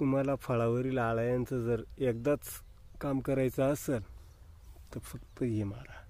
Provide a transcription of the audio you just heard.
तुम्हाला फळावरील आळ्यांचं जर एकदाच काम करायचं असेल तर फक्त हे मारा